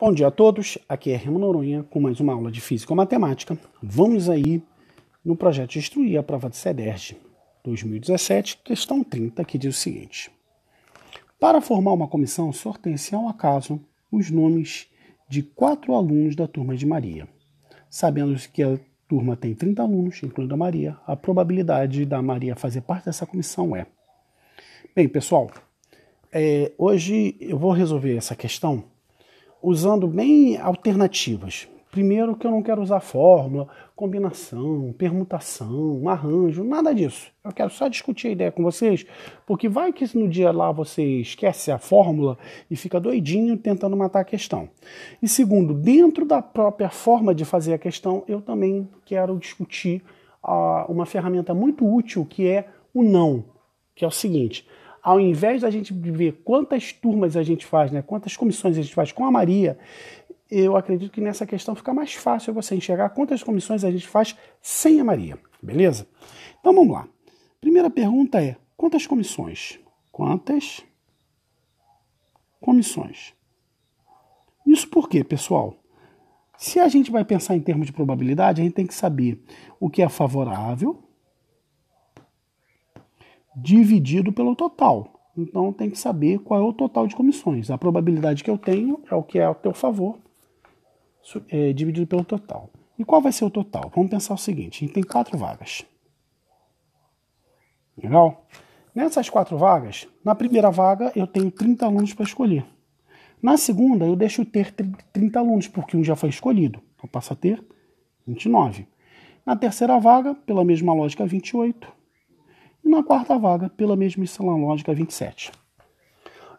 Bom dia a todos, aqui é Remo Noronha com mais uma aula de Física ou Matemática. Vamos aí no projeto de Instruir a prova de SEDERJ 2017, questão 30, que diz o seguinte. Para formar uma comissão, sorteiem-se ao acaso os nomes de quatro alunos da turma de Maria. Sabendo que a turma tem 30 alunos, incluindo a Maria, a probabilidade da Maria fazer parte dessa comissão é... Bem, pessoal, é, hoje eu vou resolver essa questão usando bem alternativas. Primeiro que eu não quero usar fórmula, combinação, permutação, arranjo, nada disso. Eu quero só discutir a ideia com vocês, porque vai que no dia lá você esquece a fórmula e fica doidinho tentando matar a questão. E segundo, dentro da própria forma de fazer a questão, eu também quero discutir ah, uma ferramenta muito útil que é o não, que é o seguinte: ao invés da gente ver quantas turmas a gente faz, né, quantas comissões a gente faz com a Maria, eu acredito que nessa questão fica mais fácil você enxergar quantas comissões a gente faz sem a Maria, beleza? Então vamos lá. Primeira pergunta é: quantas comissões? Quantas comissões? Isso por quê, pessoal? Se a gente vai pensar em termos de probabilidade, a gente tem que saber o que é favorável dividido pelo total. Então tem que saber qual é o total de comissões. A probabilidade que eu tenho é o que é ao teu favor, é, dividido pelo total. E qual vai ser o total? Vamos pensar o seguinte: a gente tem quatro vagas. Legal? Nessas quatro vagas, na primeira vaga eu tenho 30 alunos para escolher. Na segunda, eu deixo ter 30 alunos, porque um já foi escolhido. Eu passo a ter 29. Na terceira vaga, pela mesma lógica, 28 na quarta vaga pela mesma lógica 27. É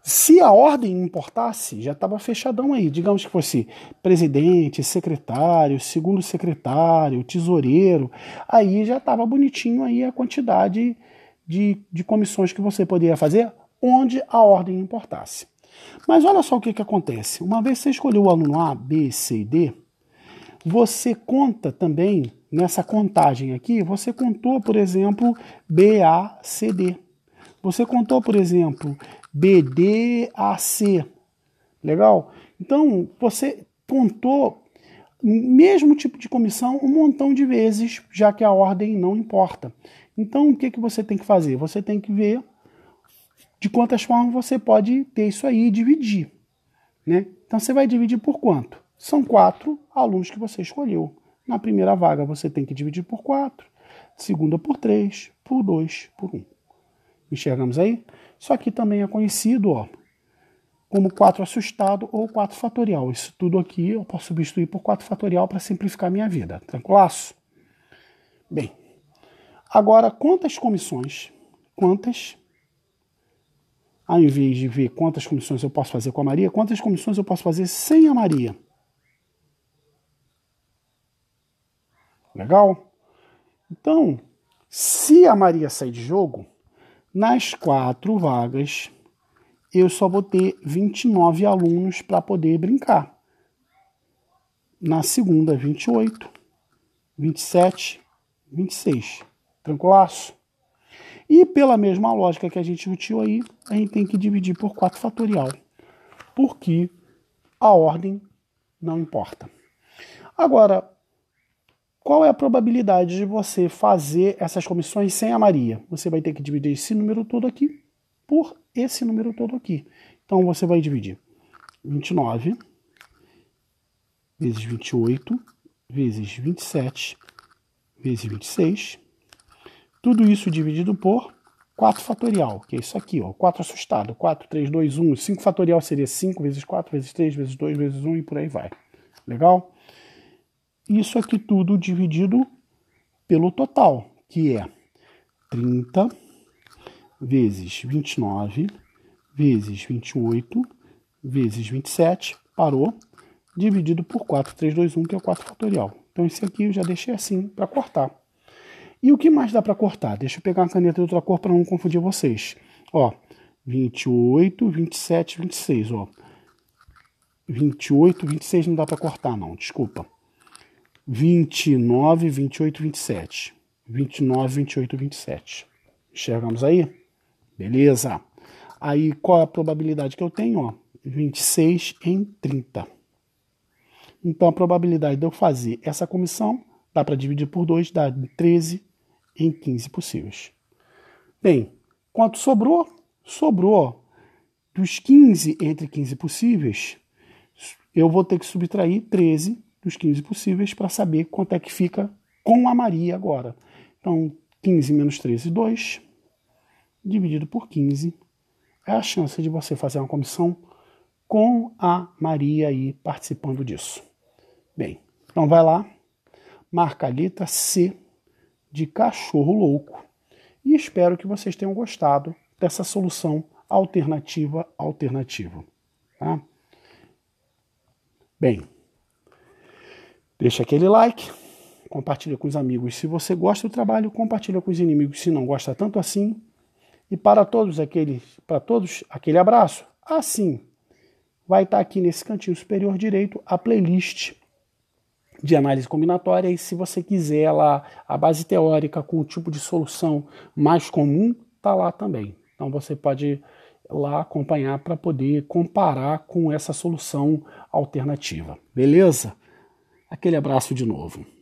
Se a ordem importasse, já estava fechadão aí. Digamos que fosse presidente, secretário, segundo secretário, tesoureiro. Aí já estava bonitinho aí a quantidade de, de comissões que você poderia fazer onde a ordem importasse. Mas olha só o que, que acontece. Uma vez que você escolheu o aluno A, B, C e D, você conta também, nessa contagem aqui, você contou, por exemplo, BACD. Você contou, por exemplo, BDAC. Legal? Então, você contou mesmo tipo de comissão um montão de vezes, já que a ordem não importa. Então, o que, que você tem que fazer? Você tem que ver de quantas formas você pode ter isso aí e dividir. Né? Então, você vai dividir por quanto? São quatro alunos que você escolheu. Na primeira vaga você tem que dividir por quatro, segunda por três, por dois, por um. Enxergamos aí? Isso aqui também é conhecido ó, como 4 assustado ou 4 fatorial. Isso tudo aqui eu posso substituir por 4 fatorial para simplificar minha vida. Tranquilaço? Bem, agora quantas comissões? Quantas? Ao invés de ver quantas comissões eu posso fazer com a Maria, quantas comissões eu posso fazer sem a Maria? Legal? Então, se a Maria sair de jogo, nas quatro vagas eu só vou ter 29 alunos para poder brincar. Na segunda, 28, 27, 26. Tranquilaço? E pela mesma lógica que a gente utilizou aí, a gente tem que dividir por 4 fatorial, porque a ordem não importa. Agora, qual é a probabilidade de você fazer essas comissões sem a Maria? Você vai ter que dividir esse número todo aqui por esse número todo aqui. Então você vai dividir 29 vezes 28 vezes 27 vezes 26. Tudo isso dividido por 4 fatorial, que é isso aqui, ó, 4 assustado, 4, 3, 2, 1, 5 fatorial seria 5 vezes 4 vezes 3 vezes 2 vezes 1 e por aí vai. Legal? isso aqui tudo dividido pelo total, que é 30 vezes 29 vezes 28 vezes 27, parou, dividido por 4, 3, 2, 1, que é o 4 fatorial. Então esse aqui eu já deixei assim para cortar. E o que mais dá para cortar? Deixa eu pegar uma caneta de outra cor para não confundir vocês. Ó, 28, 27, 26, ó. 28, 26 não dá para cortar não, desculpa. 29, 28, 27. 29, 28, 27. Enxergamos aí? Beleza. Aí qual a probabilidade que eu tenho? Ó, 26 em 30. Então a probabilidade de eu fazer essa comissão dá para dividir por 2, dá 13 em 15 possíveis. Bem, quanto sobrou? Sobrou dos 15 entre 15 possíveis, eu vou ter que subtrair 13 dos 15 possíveis para saber quanto é que fica com a Maria agora. Então, 15 menos 13, 2, dividido por 15, é a chance de você fazer uma comissão com a Maria aí participando disso. Bem, então vai lá, marca a letra C de cachorro louco e espero que vocês tenham gostado dessa solução alternativa alternativa. Tá? Bem, Deixa aquele like, compartilha com os amigos se você gosta do trabalho, compartilha com os inimigos se não gosta tanto assim. E para todos aqueles, para todos aquele abraço. Assim, vai estar aqui nesse cantinho superior direito a playlist de análise combinatória e se você quiser lá a base teórica com o tipo de solução mais comum, tá lá também. Então você pode lá acompanhar para poder comparar com essa solução alternativa. Beleza? Aquele abraço de novo.